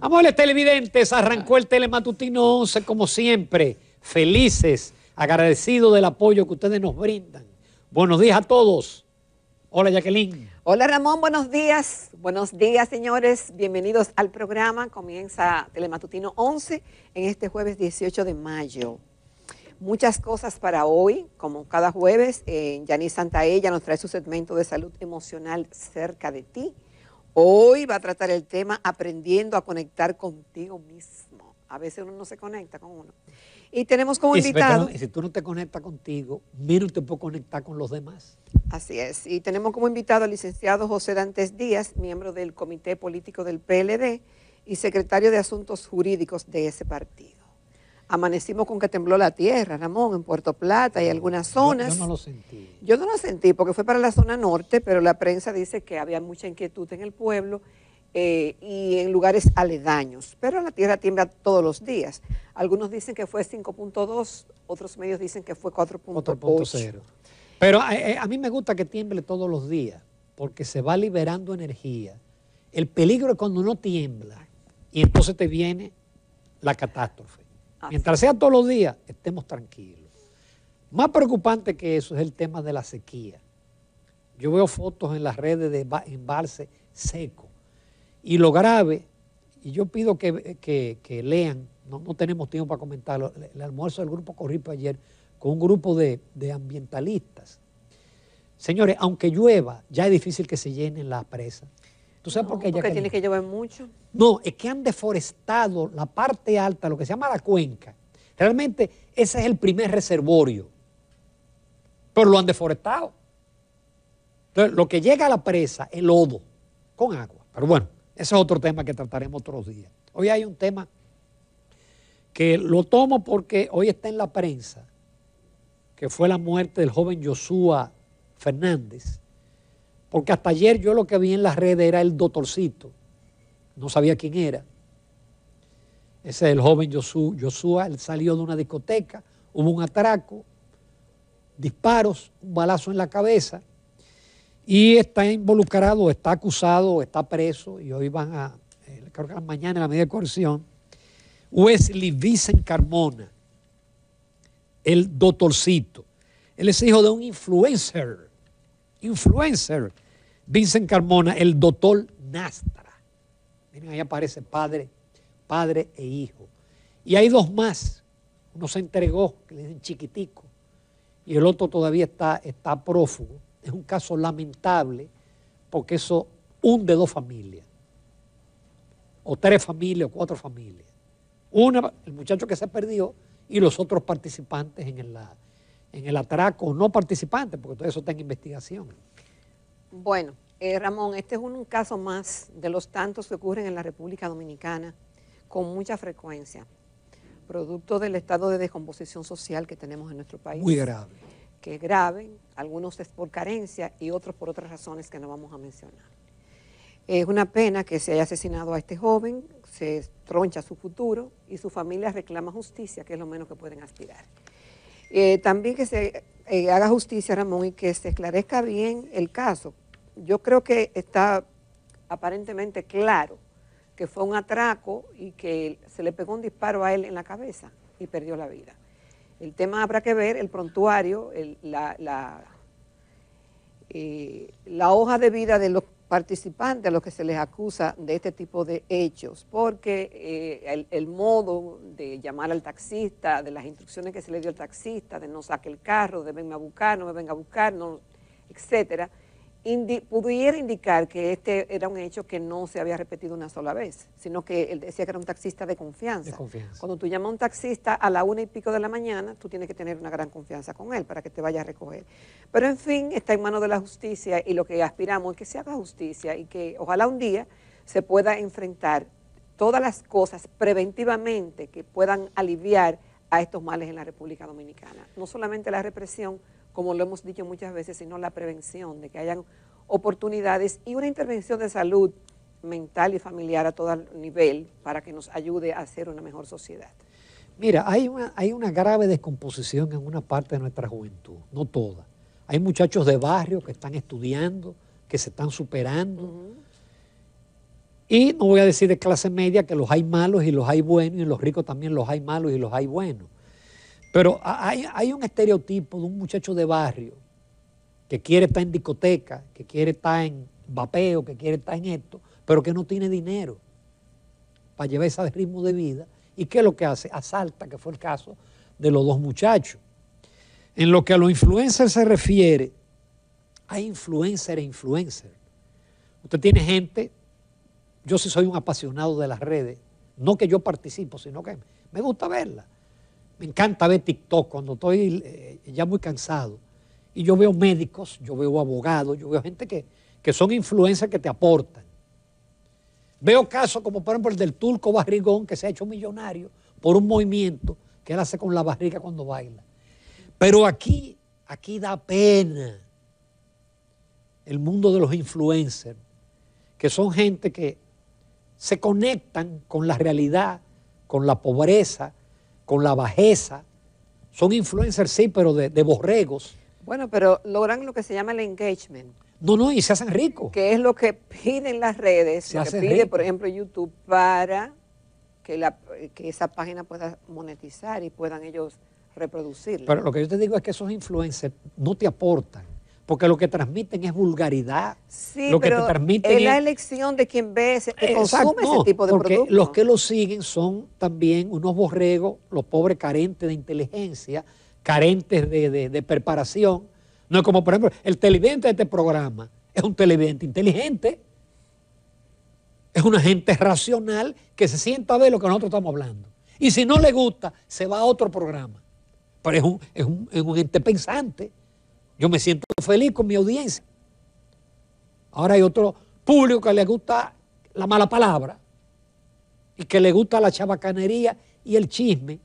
Amores televidentes, arrancó el telematutino 11 como siempre, felices, agradecidos del apoyo que ustedes nos brindan. Buenos días a todos. Hola Jacqueline. Hola Ramón, buenos días. Buenos días señores, bienvenidos al programa. Comienza Telematutino 11 en este jueves 18 de mayo. Muchas cosas para hoy, como cada jueves, en Yanis Santaella nos trae su segmento de salud emocional cerca de ti. Hoy va a tratar el tema aprendiendo a conectar contigo mismo. A veces uno no se conecta con uno. Y tenemos como invitado. Si, si tú no te conectas contigo, menos te puedo conectar con los demás. Así es. Y tenemos como invitado al licenciado José Dantes Díaz, miembro del Comité Político del PLD y secretario de Asuntos Jurídicos de ese partido amanecimos con que tembló la tierra, Ramón, en Puerto Plata y algunas zonas. Yo, no lo sentí. Yo no lo sentí porque fue para la zona norte, pero la prensa dice que había mucha inquietud en el pueblo eh, y en lugares aledaños. Pero la tierra tiembla todos los días. Algunos dicen que fue 5.2, otros medios dicen que fue 4.0. Pero a, eh, eh, a mí me gusta que tiemble todos los días porque se va liberando energía. El peligro es cuando no tiembla y entonces te viene la catástrofe. Mientras sea todos los días, estemos tranquilos. Más preocupante que eso es el tema de la sequía. Yo veo fotos en las redes de embalse seco. Y lo grave, y yo pido que, lean, no, tenemos tiempo para comentarlo, el, almuerzo del grupo Corripo ayer con un grupo de ambientalistas. Señores, aunque llueva, ya es difícil que se llenen las presas. ¿Tú sabes por qué? Porque tiene que llover mucho. No, es que han deforestado la parte alta, lo que se llama la cuenca. Realmente ese es el primer reservorio. Pero lo han deforestado. Entonces, lo que llega a la presa es lodo, con agua. Pero bueno, ese es otro tema que trataremos otros días. Hoy hay un tema que lo tomo porque hoy está en la prensa, que fue la muerte del joven Josúa Fernández porque hasta ayer yo lo que vi en las redes era el doctorcito. No sabía quién era. Ese es el joven Joshua. Él salió de una discoteca, hubo un atraco, disparos, un balazo en la cabeza. Y está involucrado, está acusado, está preso. Y hoy van a, eh, creo que mañana en la media de coerción. Wesley Vicent Carmona, el doctorcito. Él es hijo de un influencer, influencer Vincent Carmona, el doctor Nastra. Miren, ahí aparece padre, padre e hijo. Y hay dos más. Uno se entregó, que le dicen chiquitico, y el otro todavía está, está prófugo. Es un caso lamentable porque eso hunde dos familias, o tres familias, o cuatro familias. Una, el muchacho que se perdió, y los otros participantes en el, en el atraco, no participantes, porque todo eso está en investigación. Bueno, eh, Ramón, este es un, caso más de los tantos que ocurren en la República Dominicana con mucha frecuencia, producto del estado de descomposición social que tenemos en nuestro país. Muy grave. Que es grave, algunos es por carencia y otros por otras razones que no vamos a mencionar. Es una pena que se haya asesinado a este joven, se troncha su futuro y su familia reclama justicia, que es lo menos que pueden aspirar. Eh, también que se eh, haga justicia, Ramón, y que se esclarezca bien el caso, yo creo que está aparentemente claro que fue un atraco y que se le pegó un disparo a él en la cabeza y perdió la vida. El tema habrá que ver, el prontuario, eh, la, hoja de vida de los participantes a los que se les acusa de este tipo de hechos, porque eh, el, modo de llamar al taxista, de las instrucciones que se le dio al taxista, de no saque el carro, de venme a buscar, no me venga a buscar, no, etcétera, pudiera indicar que este era un hecho que no se había repetido una sola vez, sino que él decía que era un taxista de confianza. De confianza. Cuando tú llamas a un taxista a la una y pico de la mañana, tú tienes que tener una gran confianza con él para que te vaya a recoger. Pero en fin, está en manos de la justicia y lo que aspiramos es que se haga justicia y que ojalá un día se pueda enfrentar todas las cosas preventivamente que puedan aliviar a estos males en la República Dominicana. No solamente la represión, como lo hemos dicho muchas veces, sino la prevención, de que hayan oportunidades y una intervención de salud mental y familiar a todo nivel para que nos ayude a hacer una mejor sociedad. Mira, hay una, hay una grave descomposición en una parte de nuestra juventud, no toda. Hay muchachos de barrio que están estudiando, que se están superando. Y no voy a decir de clase media que los hay malos y los hay buenos, y los ricos también los hay malos y los hay buenos. Pero hay, un estereotipo de un muchacho de barrio que quiere estar en discoteca, que quiere estar en vapeo, que quiere estar en esto, pero que no tiene dinero para llevar ese ritmo de vida. ¿Y qué es lo que hace? Asalta, que fue el caso de los dos muchachos. En lo que a los influencers se refiere, hay influencers e influencer. Usted tiene gente, yo sí soy un apasionado de las redes, no que yo participo, sino que me gusta verlas me encanta ver TikTok cuando estoy eh, ya muy cansado. Y yo veo médicos, yo veo abogados, yo veo gente que, son influencers que te aportan. Veo casos como por ejemplo el del turco barrigón que se ha hecho millonario por un movimiento que él hace con la barriga cuando baila. Pero aquí, aquí da pena el mundo de los influencers, que son gente que se conectan con la realidad, con la pobreza, con la bajeza. Son influencers, sí, pero de, borregos. Bueno, pero logran lo que se llama el engagement. No, no, y se hacen ricos. Que es lo que piden las redes, se pide, por ejemplo, YouTube para que, la, que esa página pueda monetizar y puedan ellos reproducirla. Pero lo que yo te digo es que esos influencers no te aportan porque lo que transmiten es vulgaridad. Sí, lo que te transmiten es la elección de quien ve, ese, consume ese tipo de porque Los que lo siguen son también unos borregos, los pobres carentes de inteligencia, carentes de, preparación. No es como, por ejemplo, el televidente de este programa es un televidente inteligente, es una gente racional que se sienta a ver lo que nosotros estamos hablando. Y si no le gusta, se va a otro programa. Pero es un, es pensante. Yo me siento feliz con mi audiencia. Ahora hay otro público que le gusta la mala palabra y que le gusta la chabacanería y el chisme,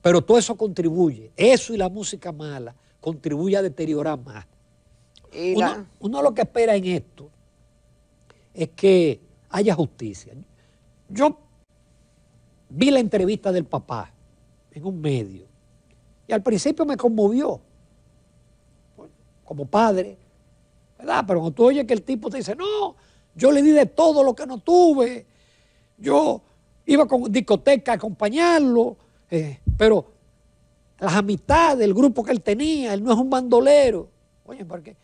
pero todo eso contribuye, eso y la música mala contribuye a deteriorar más. uno lo que espera en esto es que haya justicia. Yo vi la entrevista del papá en un medio y al principio me conmovió como padre, ¿verdad? Pero cuando tú oyes que el tipo te dice, no, yo le di de todo lo que no tuve, yo iba con discoteca a acompañarlo, eh, pero las amistades, el grupo que él tenía, él no es un bandolero. Oye, porque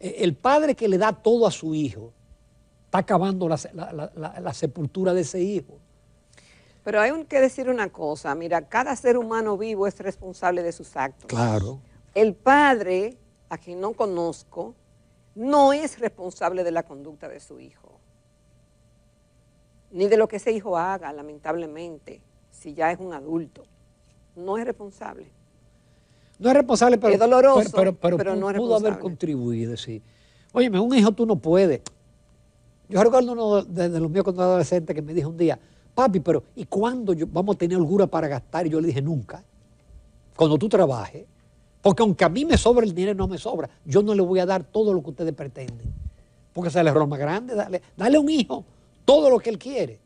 eh, el padre que le da todo a su hijo está acabando la, sepultura de ese hijo. Pero hay que decir una cosa, mira, cada ser humano vivo es responsable de sus actos. Claro. El padre a quien no conozco, no es responsable de la conducta de su hijo, ni de lo que ese hijo haga, lamentablemente, si ya es un adulto. No es responsable. No es responsable, pero, doloroso, pero, pudo haber contribuido, sí. Óyeme, un hijo tú no puedes. Yo recuerdo uno de, los míos cuando era adolescente que me dijo un día, papi, pero ¿y cuándo vamos a tener holgura para gastar? Y yo le dije, nunca. Cuando tú trabajes, porque aunque a mí me sobra el dinero, no me sobra. Yo no le voy a dar todo lo que ustedes pretenden. Porque es el error más grande. Dale, dale a un hijo todo lo que él quiere.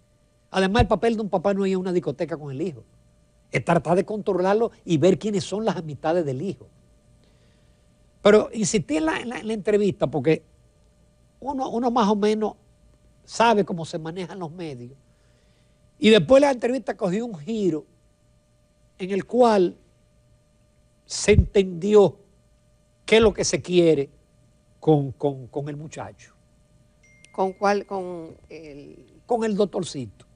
Además, el papel de un papá no es ir a una discoteca con el hijo. Es tratar de controlarlo y ver quiénes son las amistades del hijo. Pero insistí en la, entrevista porque uno, uno más o menos sabe cómo se manejan los medios. Y después la entrevista cogió un giro en el cual se entendió qué es lo que se quiere con, el muchacho. ¿Con cuál? Con el, con el doctorcito.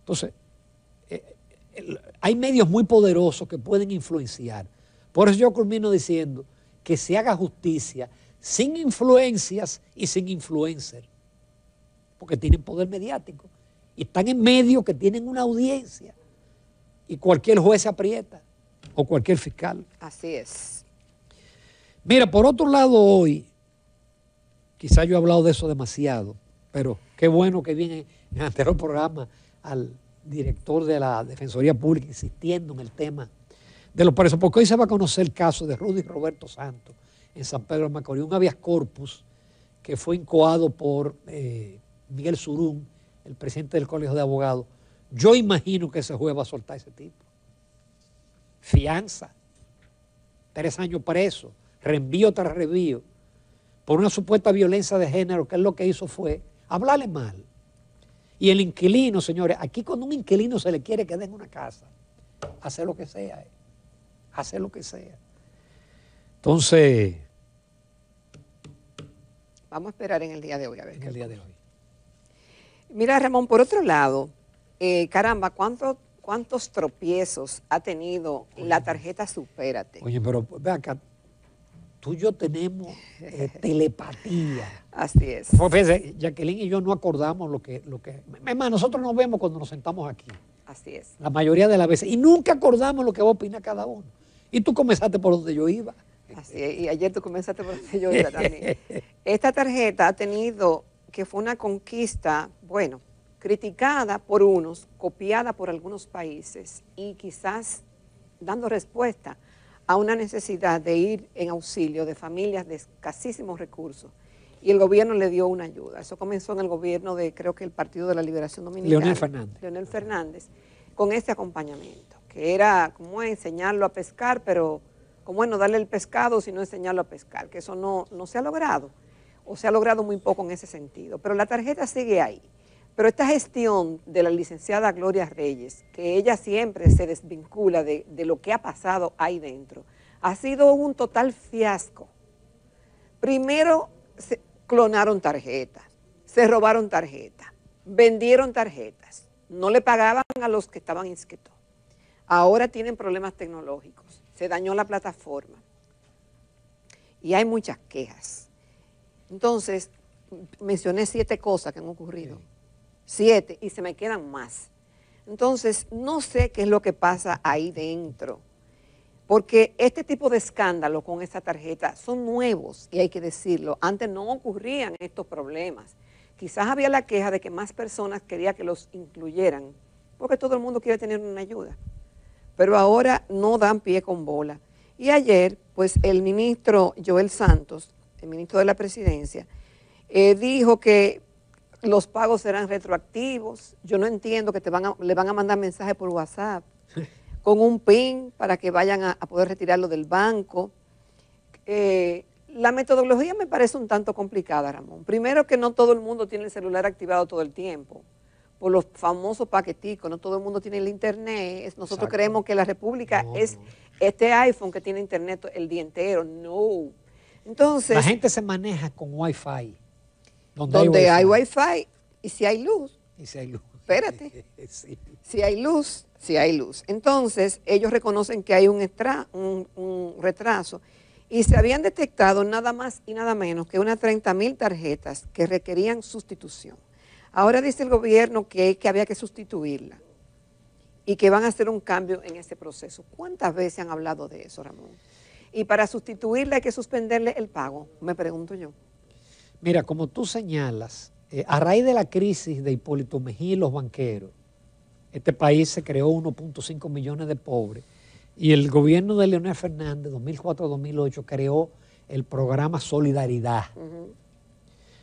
Entonces, eh, hay medios muy poderosos que pueden influenciar. Por eso yo culmino diciendo que se haga justicia sin influencias y sin influencer, porque tienen poder mediático y están en medios que tienen una audiencia y cualquier juez se aprieta o cualquier fiscal. Así es. Mira, por otro lado hoy, quizá yo he hablado de eso demasiado, pero qué bueno que viene en el anterior programa al director de la Defensoría Pública insistiendo en el tema de los presos, porque hoy se va a conocer el caso de Rudy Roberto Santos en San Pedro de Macorís, un habeas corpus que fue incoado por eh, Miguel Surún, el presidente del Colegio de Abogados. Yo imagino que ese juez va a soltar ese tipo fianza, tres años preso, reenvío tras reenvío, por una supuesta violencia de género, que es lo que hizo fue hablarle mal. Y el inquilino, señores, aquí cuando un inquilino se le quiere que en una casa, hace lo que sea, eh, hace lo que sea. Entonces... Vamos a esperar en el día de hoy, a ver. En el día de hoy. Mira, Ramón, por otro lado, eh, caramba, ¿cuánto cuántos tropiezos ha tenido la tarjeta Supérate. Oye, pero ve acá, tú y yo tenemos eh, telepatía. Así es. Fíjense, Jacqueline y yo no acordamos lo que, lo que. Es más, nosotros nos vemos cuando nos sentamos aquí. Así es. La mayoría de las veces. Y nunca acordamos lo que va a opinar cada uno. Y tú comenzaste por donde yo iba. Así es. Y ayer tú comenzaste por donde yo iba también. Esta tarjeta ha tenido, que fue una conquista, bueno, criticada por unos, copiada por algunos países y quizás dando respuesta a una necesidad de ir en auxilio de familias de escasísimos recursos. Y el gobierno le dio una ayuda. Eso comenzó en el gobierno de, creo que el Partido de la Liberación Dominicana. Leonel Fernández. Leonel Fernández, con este acompañamiento, que era como enseñarlo a pescar, pero como no darle el pescado, sino enseñarlo a pescar, que eso no, no se ha logrado, o se ha logrado muy poco en ese sentido. Pero la tarjeta sigue ahí. Pero esta gestión de la licenciada Gloria Reyes, que ella siempre se desvincula de, lo que ha pasado ahí dentro, ha sido un total fiasco. Primero se clonaron tarjetas, se robaron tarjetas, vendieron tarjetas, no le pagaban a los que estaban inscritos. Ahora tienen problemas tecnológicos, se dañó la plataforma y hay muchas quejas. Entonces, mencioné siete cosas que han ocurrido siete y se me quedan más. Entonces, no sé qué es lo que pasa ahí dentro, porque este tipo de escándalos con esta tarjeta son nuevos y hay que decirlo. Antes no ocurrían estos problemas. Quizás había la queja de que más personas querían que los incluyeran, porque todo el mundo quiere tener una ayuda. Pero ahora no dan pie con bola. Y ayer, pues el ministro Joel Santos, el ministro de la Presidencia, eh, dijo que los pagos serán retroactivos. Yo no entiendo que te van a, le van a mandar mensajes por WhatsApp con un PIN para que vayan a, poder retirarlo del banco. Eh, la metodología me parece un tanto complicada, Ramón. Primero que no todo el mundo tiene el celular activado todo el tiempo, por los famosos paqueticos, no todo el mundo tiene el internet. Nosotros creemos que la República es este iPhone que tiene internet el día entero. No. Entonces. La gente se maneja con WiFi. Donde, hay, wifi. y si hay luz. Y si hay luz. Espérate. Si hay luz, si hay luz. Entonces, ellos reconocen que hay un, extra, un, retraso y se habían detectado nada más y nada menos que unas 30 mil tarjetas que requerían sustitución. Ahora dice el gobierno que, que había que sustituirla y que van a hacer un cambio en ese proceso. ¿Cuántas veces han hablado de eso, Ramón? Y para sustituirla hay que suspenderle el pago, me pregunto yo. Mira, como tú señalas, eh, a raíz de la crisis de Hipólito Mejía y los banqueros, este país se creó 1.5 millones de pobres y el gobierno de Leonel Fernández, 2004-2008, creó el programa Solidaridad.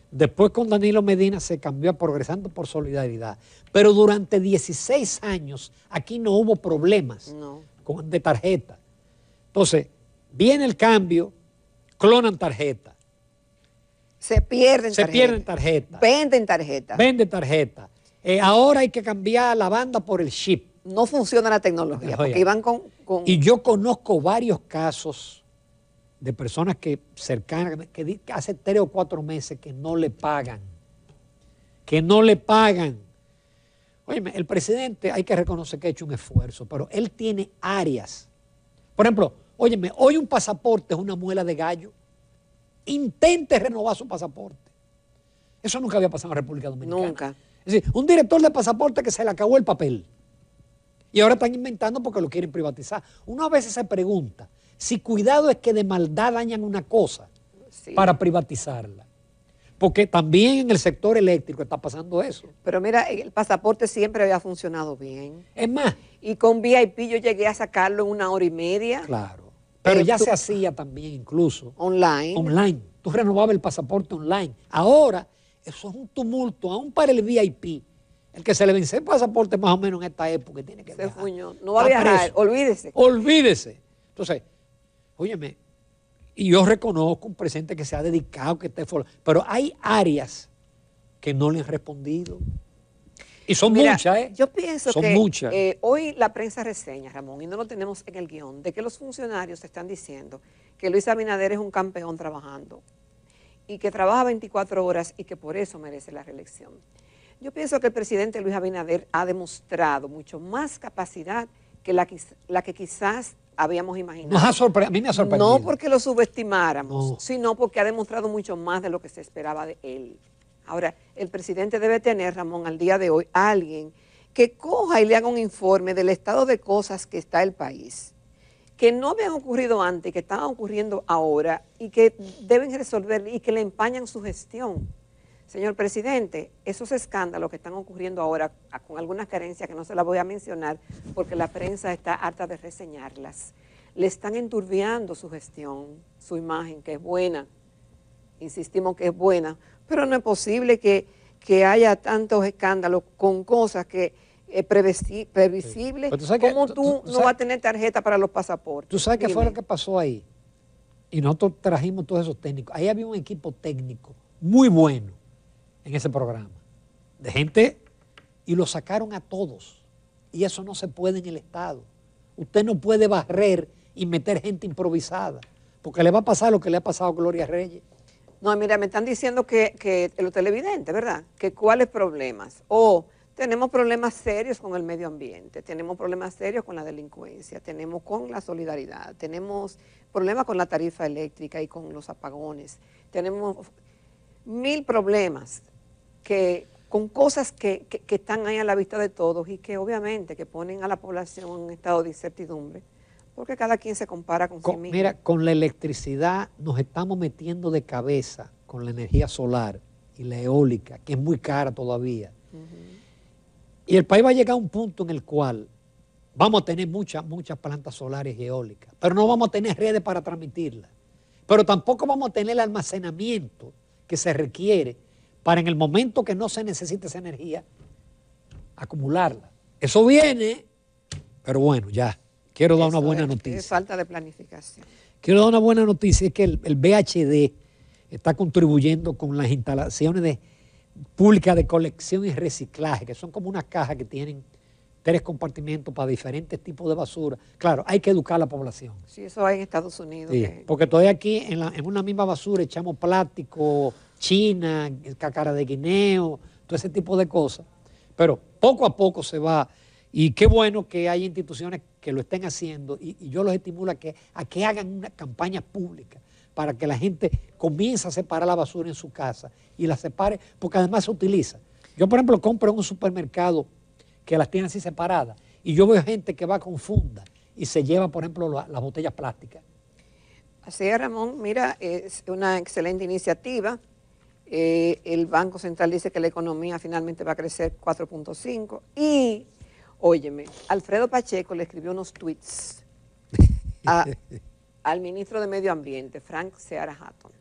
Después con Danilo Medina se cambió a Progresando por Solidaridad. Pero durante 16 años aquí no hubo problemas de tarjeta. Entonces, viene el cambio, clonan tarjeta. Se pierden Se pierden tarjetas. Venden tarjetas. Venden tarjetas. Eh, ahora hay que cambiar la banda por el chip. No funciona la tecnología, porque con, Y yo conozco varios casos de personas que cercanas, que hace tres o cuatro meses que no le pagan. Que no le pagan. Oye, el presidente hay que reconocer que ha hecho un esfuerzo, pero él tiene áreas. Por ejemplo, óyeme, hoy un pasaporte es una muela de gallo intente renovar su pasaporte. Eso nunca había pasado en la República Dominicana. Nunca. Es decir, un director de pasaporte que se le acabó el papel. Y ahora están inventando porque lo quieren privatizar. Uno a veces se pregunta si cuidado es que de maldad dañan una cosa para privatizarla. Porque también en el sector eléctrico está pasando eso. Pero mira, el pasaporte siempre había funcionado bien. Es más. Y con VIP yo llegué a sacarlo en una hora y media. Claro. Pero, ya se hacía también incluso. Online. Online. Tú renovabas el pasaporte online. Ahora, eso es un tumulto, aún para el VIP. El que se le vence el pasaporte más o menos en esta época tiene que se No va a viajar, olvídese. Olvídese. Entonces, óyeme, y yo reconozco un presente que se ha dedicado, que está... Pero hay áreas que no le han respondido. Y son muchas, ¿eh? Yo pienso que muchas. Eh, hoy la prensa reseña, Ramón, y no lo tenemos en el guión, de que los funcionarios están diciendo que Luis Abinader es un campeón trabajando y que trabaja 24 horas y que por eso merece la reelección. Yo pienso que el presidente Luis Abinader ha demostrado mucho más capacidad que la, que quizás habíamos imaginado. a mí me ha sorprendido. No porque lo subestimáramos, sino porque ha demostrado mucho más de lo que se esperaba de él. Ahora, el presidente debe tener, Ramón, al día de hoy, alguien que coja y le haga un informe del estado de cosas que está el país, que no habían ocurrido antes, que están ocurriendo ahora y que deben resolver y que le empañan su gestión. Señor presidente, esos escándalos que están ocurriendo ahora, ah, con algunas carencias que no se las voy a mencionar porque la prensa está harta de reseñarlas, le están enturbiando su gestión, su imagen, que es buena, insistimos que es buena, pero no es posible que, haya tantos escándalos con cosas que eh, es previsible. Tú ¿Cómo tú, no vas a tener tarjeta para los pasaportes? ¿Tú sabes qué fue lo que pasó ahí? Y nosotros trajimos todos esos técnicos. Ahí había un equipo técnico muy bueno en ese programa. De gente, y lo sacaron a todos. Y eso no se puede en el Estado. Usted no puede barrer y meter gente improvisada, porque le va a pasar lo que le ha pasado a Gloria Reyes. No, mira, me están diciendo que, que los televidentes, ¿verdad? Que cuáles problemas. O tenemos problemas serios con el medio ambiente, tenemos problemas serios con la delincuencia, tenemos con la solidaridad, tenemos problemas con la tarifa eléctrica y con los apagones, tenemos mil problemas que con cosas que, que, están ahí a la vista de todos y que obviamente que ponen a la población en un estado de incertidumbre. Porque cada quien se compara con, sí mismo. Mira, con la electricidad nos estamos metiendo de cabeza con la energía solar y la eólica, que es muy cara todavía. Y el país va a llegar a un punto en el cual vamos a tener muchas, muchas plantas solares y eólicas, pero no vamos a tener redes para transmitirlas. Pero tampoco vamos a tener el almacenamiento que se requiere para en el momento que no se necesite esa energía, acumularla. Eso viene, pero bueno, ya. Quiero dar una buena noticia. Es falta de planificación. Quiero dar una buena noticia, es que el, el BHD está contribuyendo con las instalaciones de, públicas de colección y reciclaje, que son como unas cajas que tienen tres compartimentos para diferentes tipos de basura. Claro, hay que educar a la población. Sí, eso hay en Estados Unidos. Porque todavía aquí en, en, una misma basura echamos plástico, china, cacara de guineo, todo ese tipo de cosas. Pero poco a poco se va y qué bueno que hay instituciones que lo estén haciendo y, yo los estimulo a que, hagan una campaña pública para que la gente comience a separar la basura en su casa y la separe, porque además se utiliza. Yo, por ejemplo, compro en un supermercado que las tiene así separadas y yo veo gente que va con funda y se lleva, por ejemplo, las botellas plásticas. Así es, Ramón. Mira, es una excelente iniciativa. Eh, el Banco Central dice que la economía finalmente va a crecer 4.5 y Óyeme, Alfredo Pacheco le escribió unos tweets al ministro de Medio Ambiente, Frank Seara Hatton.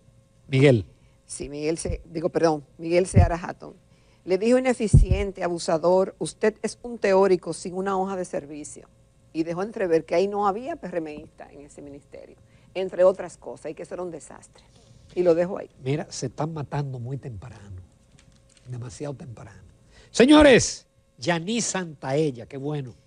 Miguel. Sí, Miguel, se, digo, perdón, Miguel Seara Hatton. Le dijo ineficiente, abusador, usted es un teórico sin una hoja de servicio. Y dejó entrever que ahí no había PRMista en ese ministerio, entre otras cosas, y que eso era un desastre. Y lo dejo ahí. Mira, se están matando muy temprano, demasiado temprano. Señores. Yaní Santaella, qué bueno.